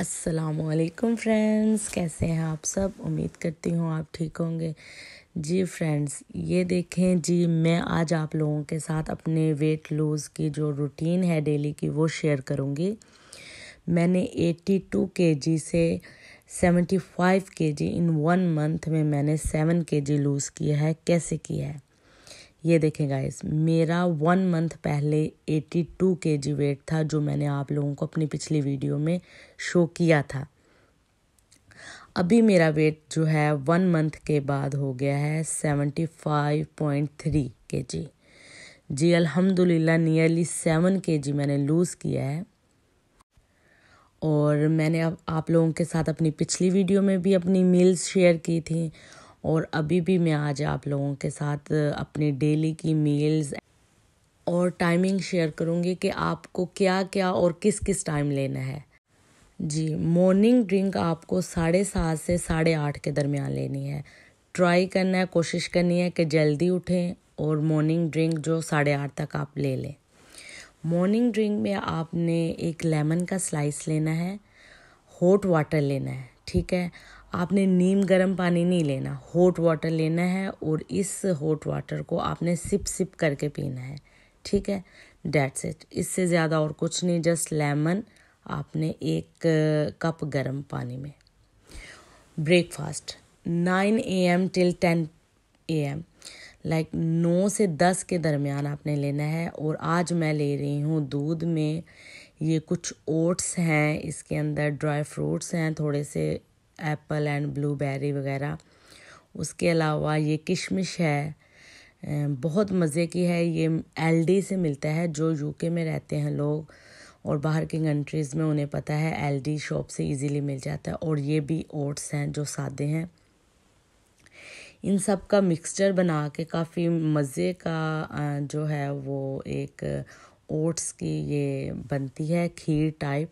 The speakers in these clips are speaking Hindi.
असलकम फ्रेंड्स कैसे हैं आप सब उम्मीद करती हूँ आप ठीक होंगे जी फ्रेंड्स ये देखें जी मैं आज आप लोगों के साथ अपने वेट लूज़ की जो रूटीन है डेली की वो शेयर करूँगी मैंने 82 केजी से 75 केजी इन वन मंथ में मैंने 7 केजी लूज़ किया है कैसे किया है ये देखें गाइस मेरा वन मंथ पहले 82 जी वेट था जो मैंने आप लोगों को अपनी पिछली वीडियो में शो किया था अभी मेरा वेट जो है वन मंथ के बाद हो गया है 75.3 के जी अल्हम्दुलिल्लाह नियरली सेवन जी मैंने लूज़ किया है और मैंने अब आप लोगों के साथ अपनी पिछली वीडियो में भी अपनी मील्स शेयर की थी और अभी भी मैं आज आप लोगों के साथ अपनी डेली की मील्स और टाइमिंग शेयर करूँगी कि आपको क्या क्या और किस किस टाइम लेना है जी मॉर्निंग ड्रिंक आपको साढ़े सात से साढ़े आठ के दरमियान लेनी है ट्राई करना है कोशिश करनी है कि जल्दी उठें और मॉर्निंग ड्रिंक जो साढ़े आठ तक आप ले लें मॉर्निंग ड्रिंक में आपने एक लेमन का स्लाइस लेना है हॉट वाटर लेना है ठीक है आपने नीम गर्म पानी नहीं लेना हॉट वाटर लेना है और इस हॉट वाटर को आपने सिप सिप करके पीना है ठीक है डेट्स इट इससे ज़्यादा और कुछ नहीं जस्ट लेमन आपने एक कप गर्म पानी में breakfast nine A M till ten A M like नौ से दस के दरमियान आपने लेना है और आज मैं ले रही हूँ दूध में ये कुछ ओट्स हैं इसके अंदर ड्राई फ्रूट्स हैं थोड़े से एप्पल एंड ब्लूबेरी वगैरह उसके अलावा ये किशमिश है बहुत मज़े की है ये एलडी से मिलता है जो यूके में रहते हैं लोग और बाहर की कंट्रीज़ में उन्हें पता है एलडी शॉप से इजीली मिल जाता है और ये भी ओट्स हैं जो सादे हैं इन सब का मिक्सचर बना के काफ़ी मज़े का जो है वो एक ओट्स की ये बनती है खीर टाइप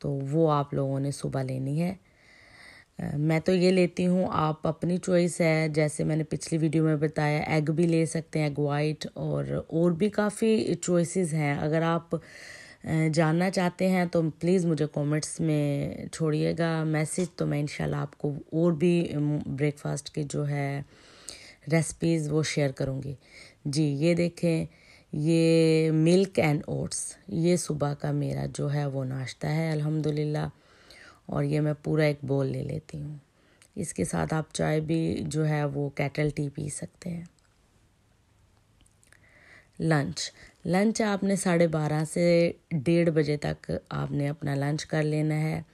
तो वो आप लोगों ने सुबह लेनी है मैं तो ये लेती हूँ आप अपनी चॉइस है जैसे मैंने पिछली वीडियो में बताया एग भी ले सकते हैं एग वाइट और और भी काफ़ी चॉइसेस हैं अगर आप जानना चाहते हैं तो प्लीज़ मुझे कमेंट्स में छोड़िएगा मैसेज तो मैं इंशाल्लाह आपको और भी ब्रेकफास्ट की जो है रेसिपीज़ वो शेयर करूँगी जी ये देखें ये मिल्क एंड ओट्स ये सुबह का मेरा जो है वो नाश्ता है अलहमदिल्ला और ये मैं पूरा एक बोल ले लेती हूँ इसके साथ आप चाय भी जो है वो कैटल टी पी सकते हैं लंच लंच आपने साढ़े बारह से डेढ़ बजे तक आपने अपना लंच कर लेना है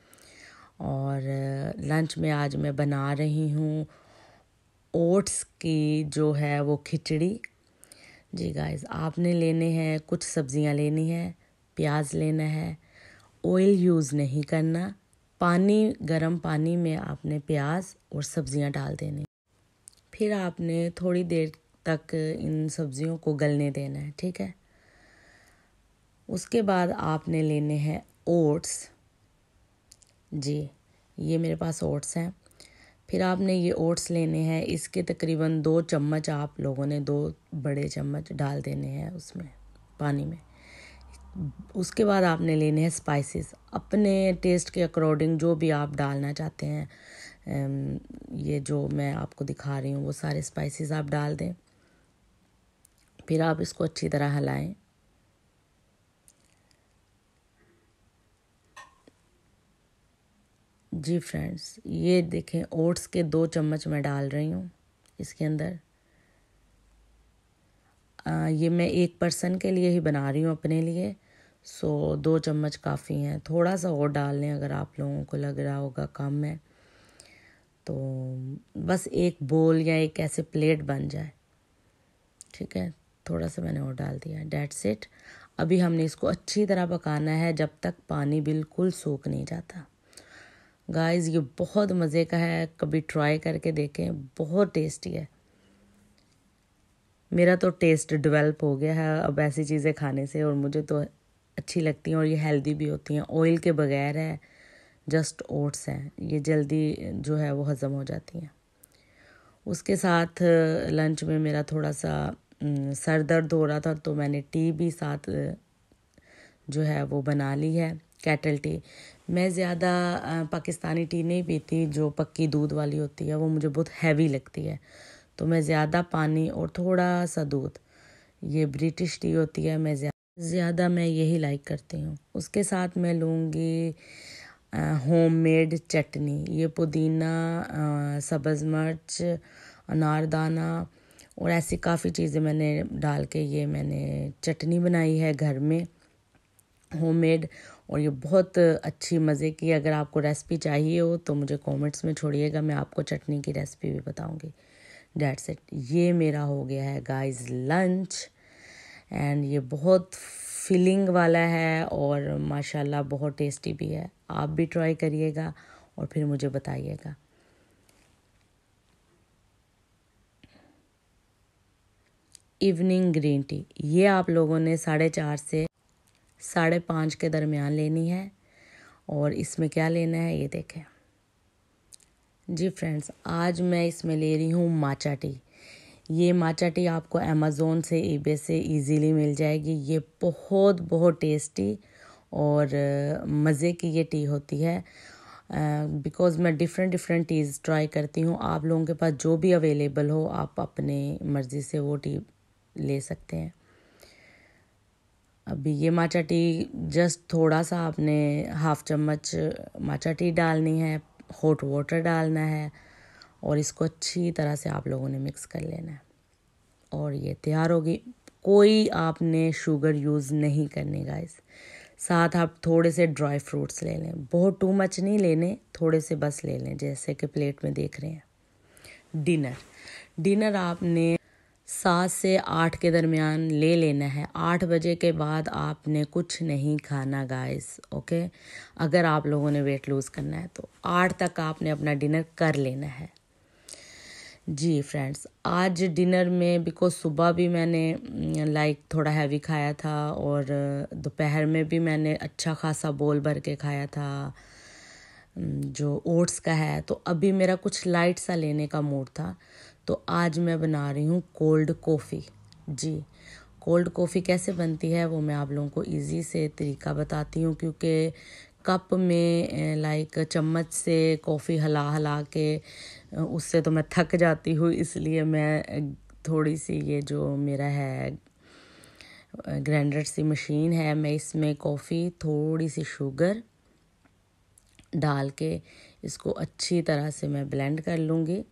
और लंच में आज मैं बना रही हूँ ओट्स की जो है वो खिचड़ी जी गाइस आपने लेने हैं कुछ सब्जियां लेनी है प्याज लेना है ऑयल यूज़ नहीं करना पानी गरम पानी में आपने प्याज और सब्ज़ियाँ डाल देनी फिर आपने थोड़ी देर तक इन सब्ज़ियों को गलने देना है ठीक है उसके बाद आपने लेने हैं ओट्स जी ये मेरे पास ओट्स हैं फिर आपने ये ओट्स लेने हैं इसके तकरीबन दो चम्मच आप लोगों ने दो बड़े चम्मच डाल देने हैं उसमें पानी में उसके बाद आपने लेने हैं स्पाइसेस अपने टेस्ट के अकॉर्डिंग जो भी आप डालना चाहते हैं ये जो मैं आपको दिखा रही हूँ वो सारे स्पाइसेस आप डाल दें फिर आप इसको अच्छी तरह हलाएं जी फ्रेंड्स ये देखें ओट्स के दो चम्मच मैं डाल रही हूँ इसके अंदर आ, ये मैं एक पर्सन के लिए ही बना रही हूँ अपने लिए सो दो चम्मच काफ़ी हैं थोड़ा सा और डाल लें अगर आप लोगों को लग रहा होगा कम है तो बस एक बोल या एक ऐसे प्लेट बन जाए ठीक है थोड़ा सा मैंने और डाल दिया डेट्स इट अभी हमने इसको अच्छी तरह पकाना है जब तक पानी बिल्कुल सूख नहीं जाता गाइस ये बहुत मज़े का है कभी ट्राई करके देखें बहुत टेस्टी है मेरा तो टेस्ट डेवलप हो गया है अब ऐसी चीज़ें खाने से और मुझे तो अच्छी लगती हैं और ये हेल्दी भी होती हैं ऑयल के बगैर है जस्ट ओट्स हैं ये जल्दी जो है वो हज़म हो जाती हैं उसके साथ लंच में मेरा थोड़ा सा सर दर्द हो रहा था तो मैंने टी भी साथ जो है वो बना ली है कैटल टी मैं ज़्यादा पाकिस्तानी टी नहीं पीती जो पक्की दूध वाली होती है वो मुझे बहुत हैवी लगती है तो मैं ज़्यादा पानी और थोड़ा सा दूध ये ब्रिटिश टी होती है मैं ज़्यादा मैं यही लाइक करती हूँ उसके साथ मैं लूँगी होममेड चटनी ये पुदीना सब्ज़ मिर्च अनारदाना और ऐसी काफ़ी चीज़ें मैंने डाल के ये मैंने चटनी बनाई है घर में होममेड और ये बहुत अच्छी मज़े की अगर आपको रेसिपी चाहिए हो तो मुझे कमेंट्स में छोड़िएगा मैं आपको चटनी की रेसिपी भी बताऊँगी डेट्स इट ये मेरा हो गया है गाइस लंच एंड ये बहुत फीलिंग वाला है और माशाल्लाह बहुत टेस्टी भी है आप भी ट्राई करिएगा और फिर मुझे बताइएगा इवनिंग ग्रीन टी ये आप लोगों ने साढ़े चार से साढ़े पाँच के दरमियान लेनी है और इसमें क्या लेना है ये देखें जी फ्रेंड्स आज मैं इसमें ले रही हूँ माचा टी ये माचा टी आपको अमेज़ोन से ईबे से इजीली मिल जाएगी ये बहुत बहुत टेस्टी और मज़े की ये टी होती है बिकॉज़ मैं डिफरेंट डिफरेंट टीज़ ट्राई करती हूँ आप लोगों के पास जो भी अवेलेबल हो आप अपने मर्ज़ी से वो टी ले सकते हैं अभी ये माचा टी जस्ट थोड़ा सा आपने हाफ़ चम्मच माचा टी डालनी है हॉट वाटर डालना है और इसको अच्छी तरह से आप लोगों ने मिक्स कर लेना है और ये तैयार होगी कोई आपने शुगर यूज़ नहीं करने गाइस साथ आप थोड़े से ड्राई फ्रूट्स ले लें बहुत टू मच नहीं लेने थोड़े से बस ले लें जैसे कि प्लेट में देख रहे हैं डिनर डिनर आपने सात से आठ के दरमियान ले लेना है आठ बजे के बाद आपने कुछ नहीं खाना गाइस ओके अगर आप लोगों ने वेट लूज़ करना है तो आठ तक आपने अपना डिनर कर लेना है जी फ्रेंड्स आज डिनर में बिकॉज सुबह भी मैंने लाइक mm, थोड़ा हैवी खाया था और uh, दोपहर में भी मैंने अच्छा खासा बोल भर के खाया था mm, जो ओट्स का है तो अभी मेरा कुछ लाइट सा लेने का मूड था तो आज मैं बना रही हूँ कोल्ड कॉफ़ी जी कोल्ड कॉफ़ी कैसे बनती है वो मैं आप लोगों को इजी से तरीका बताती हूँ क्योंकि कप में लाइक चम्मच से कॉफ़ी हला हला के उससे तो मैं थक जाती हूँ इसलिए मैं थोड़ी सी ये जो मेरा है ग्राइंडर सी मशीन है मैं इसमें कॉफ़ी थोड़ी सी शुगर डाल के इसको अच्छी तरह से मैं ब्लेंड कर लूँगी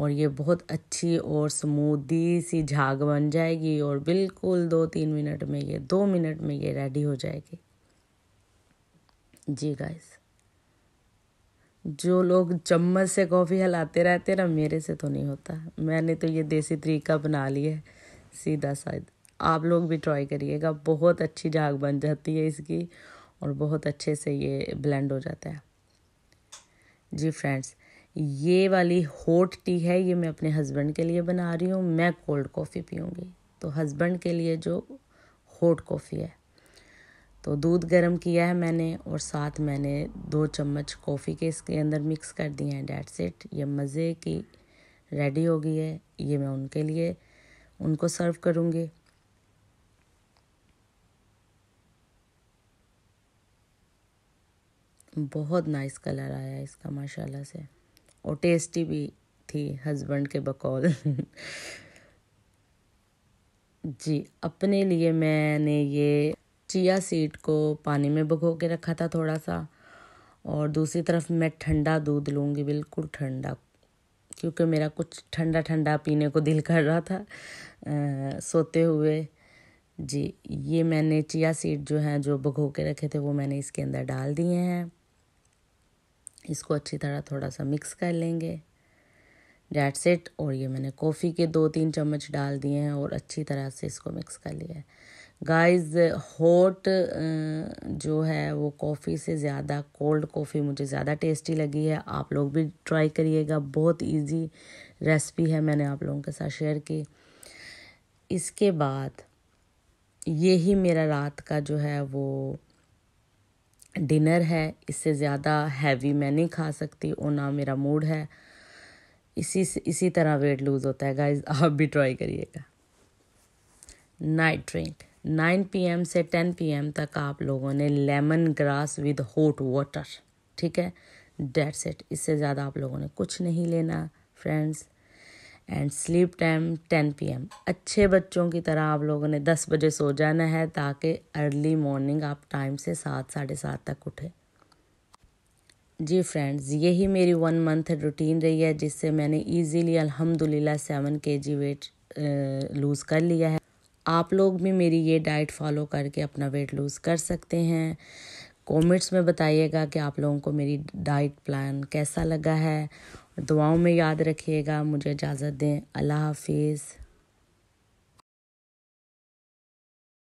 और ये बहुत अच्छी और स्मूदी सी झाग बन जाएगी और बिल्कुल दो तीन मिनट में ये दो मिनट में ये रेडी हो जाएगी जी गाइस जो लोग चम्मच से कॉफ़ी हिलाते रहते ना मेरे से तो नहीं होता मैंने तो ये देसी तरीका बना लिया है सीधा साधा आप लोग भी ट्राई करिएगा बहुत अच्छी झाग बन जाती है इसकी और बहुत अच्छे से ये ब्लेंड हो जाता है जी फ्रेंड्स ये वाली हॉट टी है ये मैं अपने हस्बैंड के लिए बना रही हूँ मैं कोल्ड कॉफ़ी पीऊँगी तो हस्बैंड के लिए जो हॉट कॉफ़ी है तो दूध गर्म किया है मैंने और साथ मैंने दो चम्मच कॉफ़ी के इसके अंदर मिक्स कर दिए हैं डेट सेट ये मज़े की रेडी हो गई है ये मैं उनके लिए उनको सर्व करूँगी बहुत नाइस कलर आया इसका माशाल्लाह से और टेस्टी भी थी हस्बैंड के बकौल जी अपने लिए मैंने ये चिया सीड को पानी में भगो के रखा था थोड़ा सा और दूसरी तरफ मैं ठंडा दूध लूँगी बिल्कुल ठंडा क्योंकि मेरा कुछ ठंडा ठंडा पीने को दिल कर रहा था आ, सोते हुए जी ये मैंने चिया सीड जो हैं जो भगो के रखे थे वो मैंने इसके अंदर डाल दिए हैं इसको अच्छी तरह थोड़ा सा मिक्स कर लेंगे डेट सेट और ये मैंने कॉफ़ी के दो तीन चम्मच डाल दिए हैं और अच्छी तरह से इसको मिक्स कर लिया है गाइस हॉट uh, जो है वो कॉफ़ी से ज़्यादा कोल्ड कॉफ़ी मुझे ज़्यादा टेस्टी लगी है आप लोग भी ट्राई करिएगा बहुत इजी रेसिपी है मैंने आप लोगों के साथ शेयर की इसके बाद यही मेरा रात का जो है वो डिनर है इससे ज़्यादा हैवी मैं नहीं खा सकती और ना मेरा मूड है इसी इसी तरह वेट लूज़ होता है गाइज आप भी ट्राई करिएगा नाइट ड्रिंक पी पीएम से पी पीएम तक आप लोगों ने lemon grass with hot water ठीक है डेट सेट इससे ज़्यादा आप लोगों ने कुछ नहीं लेना फ्रेंड्स एंड स्लीप टाइम पी पीएम अच्छे बच्चों की तरह आप लोगों ने दस बजे सो जाना है ताकि अर्ली मॉर्निंग आप टाइम से सात साढ़े सात तक उठे जी फ्रेंड्स यही मेरी वन मंथ रूटीन रही है जिससे मैंने इजीली अल्हम्दुलिल्लाह सेवन के जी वेट लूज़ कर लिया है आप लोग भी मेरी ये डाइट फॉलो करके अपना वेट लूज़ कर सकते हैं कमेंट्स में बताइएगा कि आप लोगों को मेरी डाइट प्लान कैसा लगा है दुआओं में याद रखिएगा मुझे इजाज़त दें अल्लाह हाफिज़